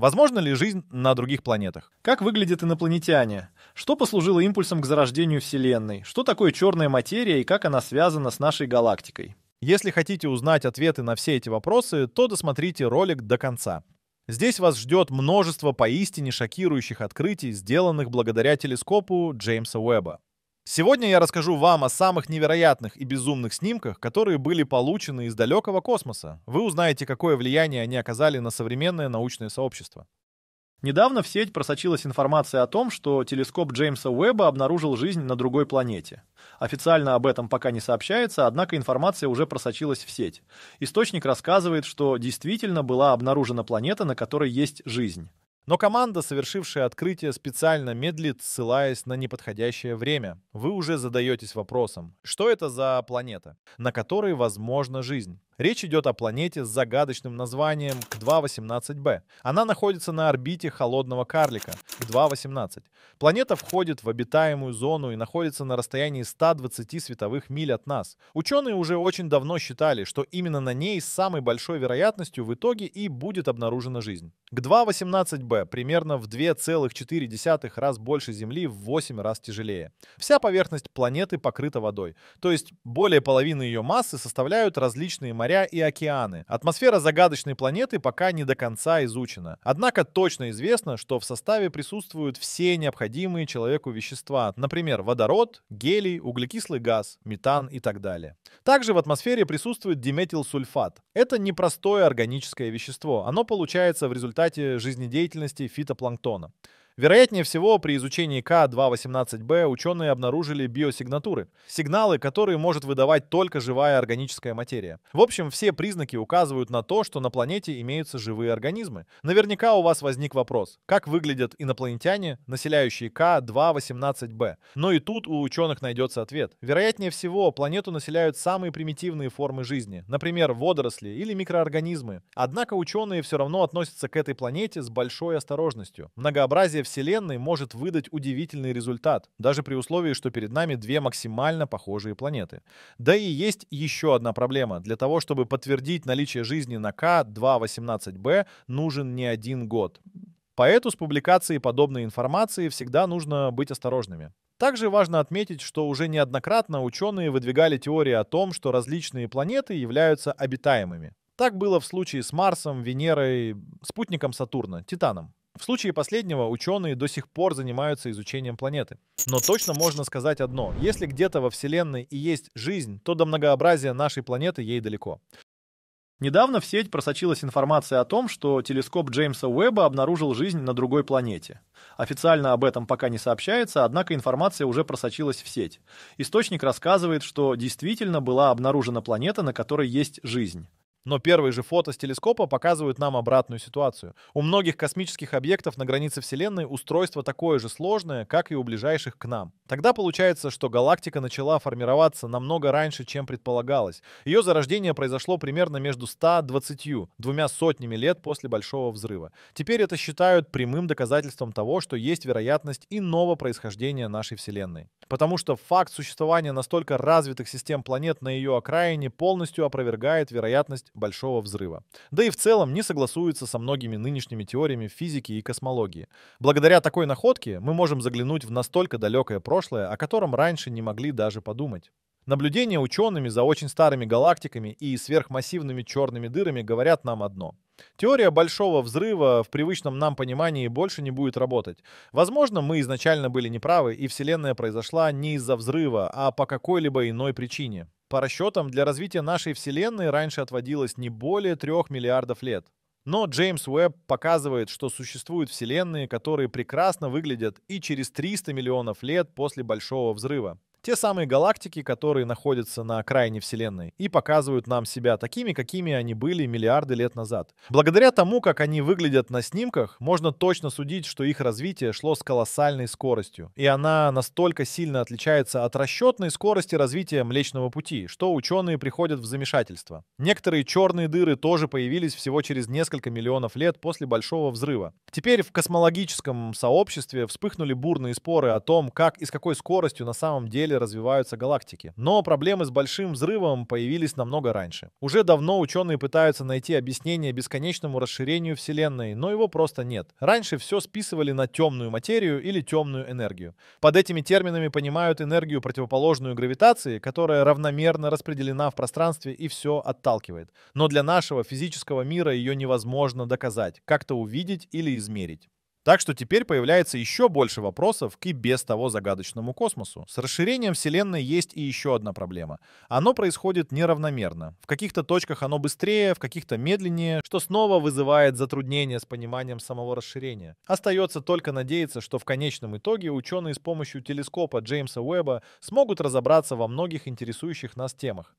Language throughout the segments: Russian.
Возможно ли жизнь на других планетах? Как выглядят инопланетяне? Что послужило импульсом к зарождению Вселенной? Что такое черная материя и как она связана с нашей галактикой? Если хотите узнать ответы на все эти вопросы, то досмотрите ролик до конца. Здесь вас ждет множество поистине шокирующих открытий, сделанных благодаря телескопу Джеймса Уэбба. Сегодня я расскажу вам о самых невероятных и безумных снимках, которые были получены из далекого космоса. Вы узнаете, какое влияние они оказали на современное научное сообщество. Недавно в сеть просочилась информация о том, что телескоп Джеймса Уэбба обнаружил жизнь на другой планете. Официально об этом пока не сообщается, однако информация уже просочилась в сеть. Источник рассказывает, что действительно была обнаружена планета, на которой есть жизнь. Но команда, совершившая открытие, специально медлит, ссылаясь на неподходящее время. Вы уже задаетесь вопросом, что это за планета, на которой возможна жизнь? Речь идет о планете с загадочным названием К2-18b. Она находится на орбите холодного карлика К2-18. Планета входит в обитаемую зону и находится на расстоянии 120 световых миль от нас. Ученые уже очень давно считали, что именно на ней с самой большой вероятностью в итоге и будет обнаружена жизнь. К2-18b примерно в 2,4 раз больше Земли в 8 раз тяжелее. Вся поверхность планеты покрыта водой, то есть более половины ее массы составляют различные моря моря и океаны. Атмосфера загадочной планеты пока не до конца изучена. Однако точно известно, что в составе присутствуют все необходимые человеку вещества, например, водород, гелий, углекислый газ, метан и так далее. Также в атмосфере присутствует диметилсульфат. Это непростое органическое вещество. Оно получается в результате жизнедеятельности фитопланктона. Вероятнее всего, при изучении К218Б ученые обнаружили биосигнатуры – сигналы, которые может выдавать только живая органическая материя. В общем, все признаки указывают на то, что на планете имеются живые организмы. Наверняка у вас возник вопрос, как выглядят инопланетяне, населяющие К218Б? Но и тут у ученых найдется ответ. Вероятнее всего, планету населяют самые примитивные формы жизни, например, водоросли или микроорганизмы. Однако ученые все равно относятся к этой планете с большой осторожностью. Многообразие Вселенной может выдать удивительный результат, даже при условии, что перед нами две максимально похожие планеты. Да и есть еще одна проблема. Для того, чтобы подтвердить наличие жизни на К218b, нужен не один год. Поэту с публикацией подобной информации всегда нужно быть осторожными. Также важно отметить, что уже неоднократно ученые выдвигали теории о том, что различные планеты являются обитаемыми. Так было в случае с Марсом, Венерой, спутником Сатурна, Титаном. В случае последнего ученые до сих пор занимаются изучением планеты. Но точно можно сказать одно. Если где-то во Вселенной и есть жизнь, то до многообразия нашей планеты ей далеко. Недавно в сеть просочилась информация о том, что телескоп Джеймса Уэбба обнаружил жизнь на другой планете. Официально об этом пока не сообщается, однако информация уже просочилась в сеть. Источник рассказывает, что действительно была обнаружена планета, на которой есть жизнь. Но первые же фото с телескопа показывают нам обратную ситуацию. У многих космических объектов на границе Вселенной устройство такое же сложное, как и у ближайших к нам. Тогда получается, что галактика начала формироваться намного раньше, чем предполагалось. Ее зарождение произошло примерно между 120, двумя сотнями лет после Большого Взрыва. Теперь это считают прямым доказательством того, что есть вероятность иного происхождения нашей Вселенной. Потому что факт существования настолько развитых систем планет на ее окраине полностью опровергает вероятность вероятность большого взрыва. Да и в целом не согласуется со многими нынешними теориями физики и космологии. Благодаря такой находке мы можем заглянуть в настолько далекое прошлое, о котором раньше не могли даже подумать. Наблюдения учеными за очень старыми галактиками и сверхмассивными черными дырами говорят нам одно. Теория большого взрыва в привычном нам понимании больше не будет работать. Возможно, мы изначально были неправы, и Вселенная произошла не из-за взрыва, а по какой-либо иной причине. По расчетам, для развития нашей Вселенной раньше отводилось не более 3 миллиардов лет. Но Джеймс Уэбб показывает, что существуют Вселенные, которые прекрасно выглядят и через 300 миллионов лет после Большого Взрыва. Те самые галактики, которые находятся на окраине Вселенной и показывают нам себя такими, какими они были миллиарды лет назад. Благодаря тому, как они выглядят на снимках, можно точно судить, что их развитие шло с колоссальной скоростью. И она настолько сильно отличается от расчетной скорости развития Млечного Пути, что ученые приходят в замешательство. Некоторые черные дыры тоже появились всего через несколько миллионов лет после Большого Взрыва. Теперь в космологическом сообществе вспыхнули бурные споры о том, как и с какой скоростью на самом деле деле развиваются галактики. Но проблемы с большим взрывом появились намного раньше. Уже давно ученые пытаются найти объяснение бесконечному расширению Вселенной, но его просто нет. Раньше все списывали на темную материю или темную энергию. Под этими терминами понимают энергию, противоположную гравитации, которая равномерно распределена в пространстве и все отталкивает. Но для нашего физического мира ее невозможно доказать, как-то увидеть или измерить. Так что теперь появляется еще больше вопросов к и без того загадочному космосу. С расширением Вселенной есть и еще одна проблема. Оно происходит неравномерно. В каких-то точках оно быстрее, в каких-то медленнее, что снова вызывает затруднения с пониманием самого расширения. Остается только надеяться, что в конечном итоге ученые с помощью телескопа Джеймса Уэбба смогут разобраться во многих интересующих нас темах.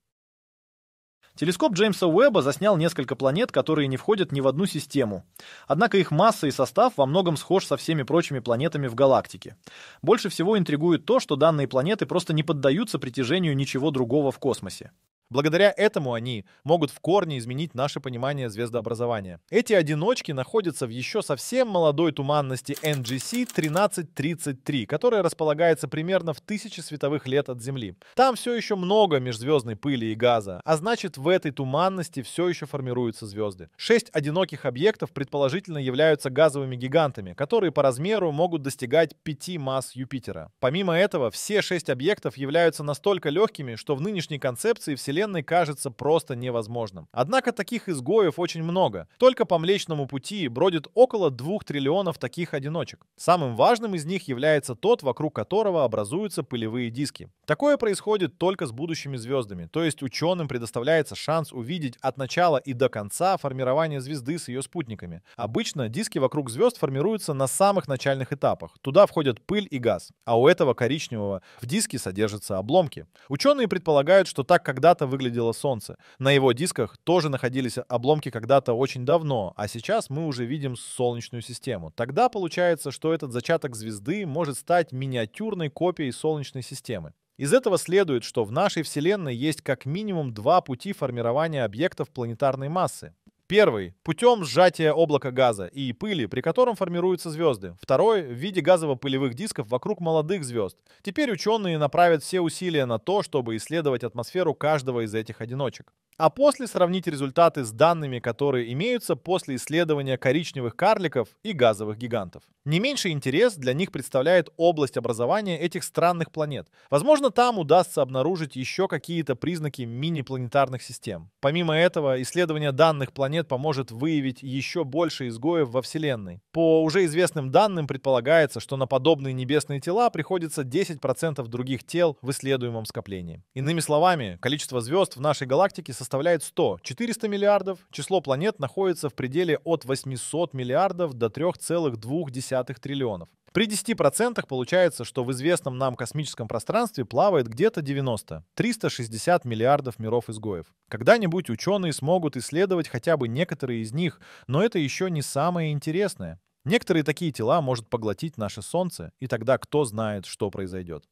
Телескоп Джеймса Уэбба заснял несколько планет, которые не входят ни в одну систему. Однако их масса и состав во многом схож со всеми прочими планетами в галактике. Больше всего интригует то, что данные планеты просто не поддаются притяжению ничего другого в космосе. Благодаря этому они могут в корне изменить наше понимание звездообразования. Эти одиночки находятся в еще совсем молодой туманности NGC 1333, которая располагается примерно в тысячи световых лет от Земли. Там все еще много межзвездной пыли и газа, а значит в этой туманности все еще формируются звезды. Шесть одиноких объектов предположительно являются газовыми гигантами, которые по размеру могут достигать 5 масс Юпитера. Помимо этого, все шесть объектов являются настолько легкими, что в нынешней концепции Вселенной Вселенной кажется просто невозможным. Однако таких изгоев очень много. Только по Млечному Пути бродит около 2 триллионов таких одиночек. Самым важным из них является тот, вокруг которого образуются пылевые диски. Такое происходит только с будущими звездами, то есть ученым предоставляется шанс увидеть от начала и до конца формирование звезды с ее спутниками. Обычно диски вокруг звезд формируются на самых начальных этапах. Туда входят пыль и газ, а у этого коричневого в диске содержатся обломки. Ученые предполагают, что так когда-то когда-то выглядело Солнце. На его дисках тоже находились обломки когда-то очень давно, а сейчас мы уже видим Солнечную систему. Тогда получается, что этот зачаток звезды может стать миниатюрной копией Солнечной системы. Из этого следует, что в нашей Вселенной есть как минимум два пути формирования объектов планетарной массы. Первый – путем сжатия облака газа и пыли, при котором формируются звезды. Второй – в виде газово-пылевых дисков вокруг молодых звезд. Теперь ученые направят все усилия на то, чтобы исследовать атмосферу каждого из этих одиночек. А после сравнить результаты с данными, которые имеются после исследования коричневых карликов и газовых гигантов. Не меньший интерес для них представляет область образования этих странных планет. Возможно, там удастся обнаружить еще какие-то признаки мини-планетарных систем. Помимо этого, исследование данных планет предмет поможет выявить еще больше изгоев во Вселенной. По уже известным данным предполагается, что на подобные небесные тела приходится 10% других тел в исследуемом скоплении. Иными словами, количество звезд в нашей галактике составляет 100, 400 миллиардов, число планет находится в пределе от 800 миллиардов до 3,2 триллионов. При 10% получается, что в известном нам космическом пространстве плавает где-то 90, 360 миллиардов миров-изгоев. Когда-нибудь ученые смогут исследовать хотя бы некоторые из них, но это еще не самое интересное. Некоторые такие тела может поглотить наше Солнце, и тогда кто знает, что произойдет.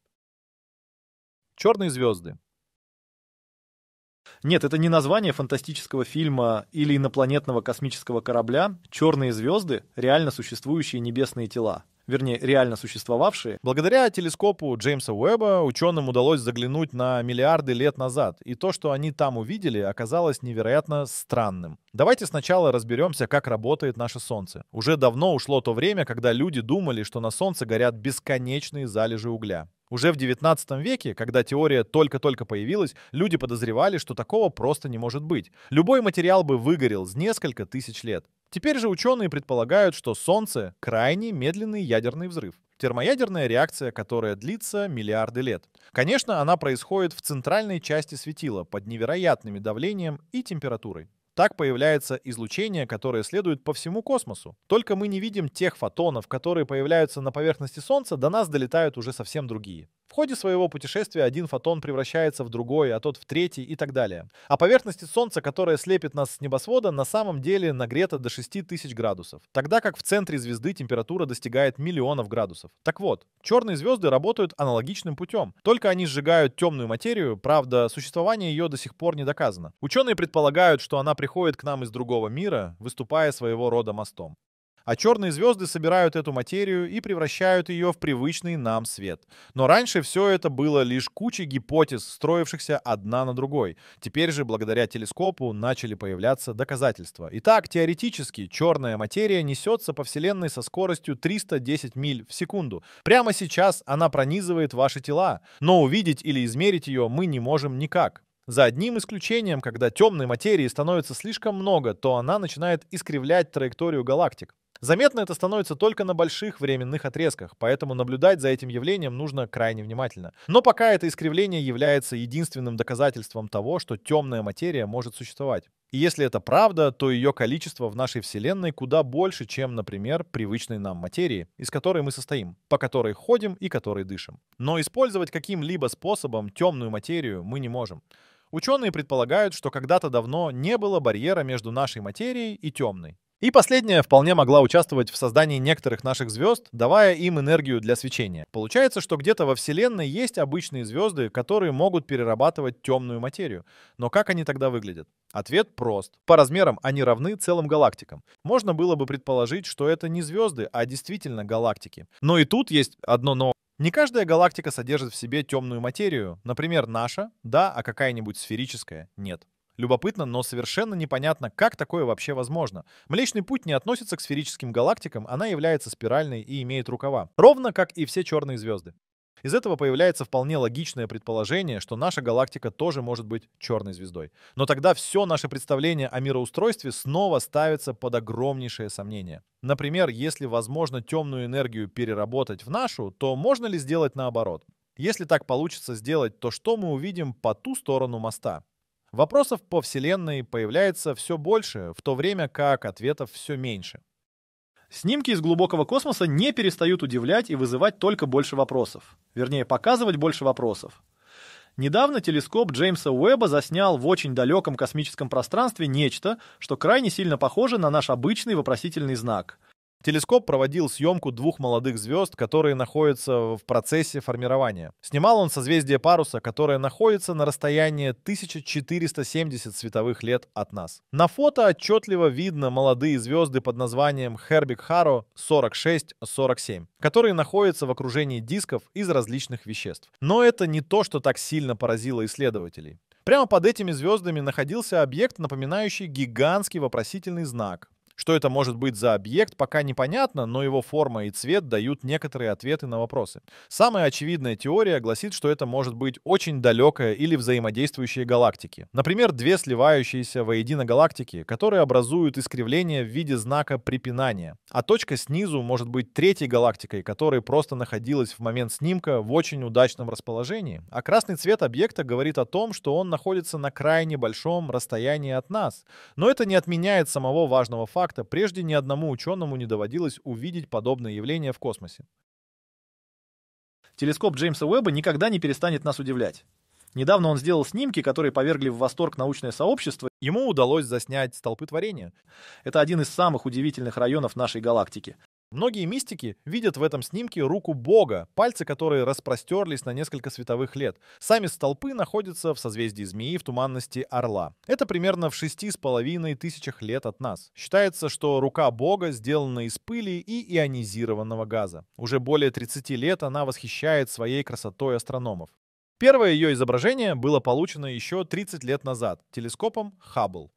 Черные звезды. Нет, это не название фантастического фильма или инопланетного космического корабля. Черные звезды — реально существующие небесные тела вернее, реально существовавшие. Благодаря телескопу Джеймса Уэбба ученым удалось заглянуть на миллиарды лет назад, и то, что они там увидели, оказалось невероятно странным. Давайте сначала разберемся, как работает наше Солнце. Уже давно ушло то время, когда люди думали, что на Солнце горят бесконечные залежи угля. Уже в 19 веке, когда теория только-только появилась, люди подозревали, что такого просто не может быть. Любой материал бы выгорел за несколько тысяч лет. Теперь же ученые предполагают, что Солнце — крайне медленный ядерный взрыв. Термоядерная реакция, которая длится миллиарды лет. Конечно, она происходит в центральной части светила под невероятными давлением и температурой. Так появляется излучение, которое следует по всему космосу. Только мы не видим тех фотонов, которые появляются на поверхности Солнца, до нас долетают уже совсем другие. В ходе своего путешествия один фотон превращается в другой, а тот в третий и так далее. А поверхность Солнца, которая слепит нас с небосвода, на самом деле нагрета до 6000 градусов, тогда как в центре звезды температура достигает миллионов градусов. Так вот, черные звезды работают аналогичным путем, только они сжигают темную материю, правда, существование ее до сих пор не доказано. Ученые предполагают, что она приходит к нам из другого мира, выступая своего рода мостом. А черные звезды собирают эту материю и превращают ее в привычный нам свет. Но раньше все это было лишь кучей гипотез, строившихся одна на другой. Теперь же, благодаря телескопу, начали появляться доказательства. Итак, теоретически черная материя несется по Вселенной со скоростью 310 миль в секунду. Прямо сейчас она пронизывает ваши тела, но увидеть или измерить ее мы не можем никак. За одним исключением, когда темной материи становится слишком много, то она начинает искривлять траекторию галактик. Заметно это становится только на больших временных отрезках, поэтому наблюдать за этим явлением нужно крайне внимательно. Но пока это искривление является единственным доказательством того, что темная материя может существовать. И если это правда, то ее количество в нашей Вселенной куда больше, чем, например, привычной нам материи, из которой мы состоим, по которой ходим и которой дышим. Но использовать каким-либо способом темную материю мы не можем. Ученые предполагают, что когда-то давно не было барьера между нашей материей и темной. И последняя вполне могла участвовать в создании некоторых наших звезд, давая им энергию для свечения. Получается, что где-то во Вселенной есть обычные звезды, которые могут перерабатывать темную материю. Но как они тогда выглядят? Ответ прост. По размерам они равны целым галактикам. Можно было бы предположить, что это не звезды, а действительно галактики. Но и тут есть одно но. Не каждая галактика содержит в себе темную материю. Например, наша, да, а какая-нибудь сферическая, нет. Любопытно, но совершенно непонятно, как такое вообще возможно. Млечный путь не относится к сферическим галактикам, она является спиральной и имеет рукава. Ровно как и все черные звезды. Из этого появляется вполне логичное предположение, что наша галактика тоже может быть черной звездой. Но тогда все наше представление о мироустройстве снова ставится под огромнейшее сомнение. Например, если возможно темную энергию переработать в нашу, то можно ли сделать наоборот? Если так получится сделать, то что мы увидим по ту сторону моста? Вопросов по Вселенной появляется все больше, в то время как ответов все меньше. Снимки из глубокого космоса не перестают удивлять и вызывать только больше вопросов. Вернее, показывать больше вопросов. Недавно телескоп Джеймса Уэбба заснял в очень далеком космическом пространстве нечто, что крайне сильно похоже на наш обычный вопросительный знак – Телескоп проводил съемку двух молодых звезд, которые находятся в процессе формирования. Снимал он созвездие паруса, которое находится на расстоянии 1470 световых лет от нас. На фото отчетливо видно молодые звезды под названием Хербик Харо 46-47, которые находятся в окружении дисков из различных веществ. Но это не то, что так сильно поразило исследователей. Прямо под этими звездами находился объект, напоминающий гигантский вопросительный знак, что это может быть за объект, пока непонятно, но его форма и цвет дают некоторые ответы на вопросы. Самая очевидная теория гласит, что это может быть очень далекая или взаимодействующие галактики. Например, две сливающиеся воедино галактики, которые образуют искривление в виде знака препинания. А точка снизу может быть третьей галактикой, которая просто находилась в момент снимка в очень удачном расположении. А красный цвет объекта говорит о том, что он находится на крайне большом расстоянии от нас. Но это не отменяет самого важного факта, факта. Прежде ни одному ученому не доводилось увидеть подобное явление в космосе. Телескоп Джеймса Уэбба никогда не перестанет нас удивлять. Недавно он сделал снимки, которые повергли в восторг научное сообщество. Ему удалось заснять столпы творения. Это один из самых удивительных районов нашей галактики. Многие мистики видят в этом снимке руку Бога, пальцы которые распростерлись на несколько световых лет. Сами столпы находятся в созвездии Змеи в туманности Орла. Это примерно в шести с половиной тысячах лет от нас. Считается, что рука Бога сделана из пыли и ионизированного газа. Уже более 30 лет она восхищает своей красотой астрономов. Первое ее изображение было получено еще 30 лет назад телескопом Хаббл.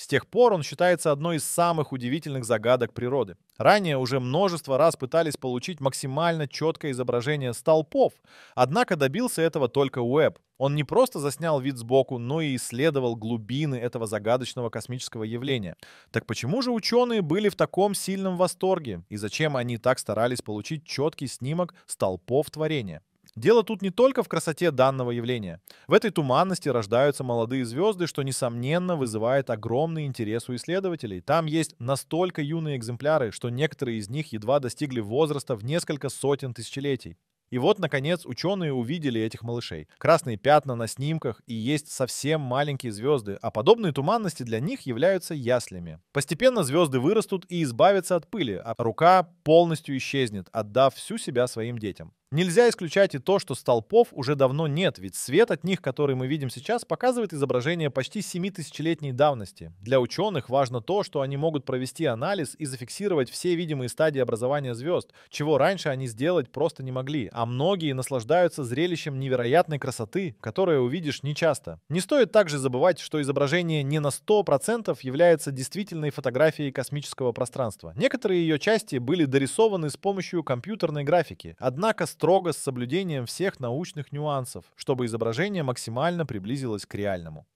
С тех пор он считается одной из самых удивительных загадок природы. Ранее уже множество раз пытались получить максимально четкое изображение столпов, однако добился этого только Уэбб. Он не просто заснял вид сбоку, но и исследовал глубины этого загадочного космического явления. Так почему же ученые были в таком сильном восторге? И зачем они так старались получить четкий снимок столпов творения? Дело тут не только в красоте данного явления. В этой туманности рождаются молодые звезды, что, несомненно, вызывает огромный интерес у исследователей. Там есть настолько юные экземпляры, что некоторые из них едва достигли возраста в несколько сотен тысячелетий. И вот, наконец, ученые увидели этих малышей. Красные пятна на снимках и есть совсем маленькие звезды, а подобные туманности для них являются яслями. Постепенно звезды вырастут и избавятся от пыли, а рука полностью исчезнет, отдав всю себя своим детям. Нельзя исключать и то, что столпов уже давно нет, ведь свет от них, который мы видим сейчас, показывает изображение почти 7000 тысячелетней давности. Для ученых важно то, что они могут провести анализ и зафиксировать все видимые стадии образования звезд, чего раньше они сделать просто не могли, а многие наслаждаются зрелищем невероятной красоты, которое увидишь нечасто. Не стоит также забывать, что изображение не на 100% является действительной фотографией космического пространства. Некоторые ее части были дорисованы с помощью компьютерной графики, однако строго с соблюдением всех научных нюансов, чтобы изображение максимально приблизилось к реальному.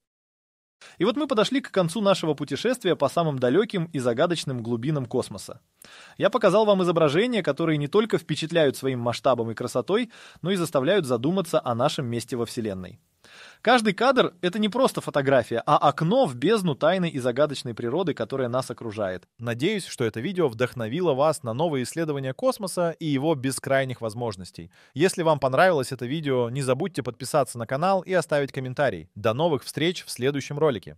И вот мы подошли к концу нашего путешествия по самым далеким и загадочным глубинам космоса. Я показал вам изображения, которые не только впечатляют своим масштабом и красотой, но и заставляют задуматься о нашем месте во Вселенной. Каждый кадр — это не просто фотография, а окно в бездну тайны и загадочной природы, которая нас окружает. Надеюсь, что это видео вдохновило вас на новые исследования космоса и его бескрайних возможностей. Если вам понравилось это видео, не забудьте подписаться на канал и оставить комментарий. До новых встреч в следующем ролике.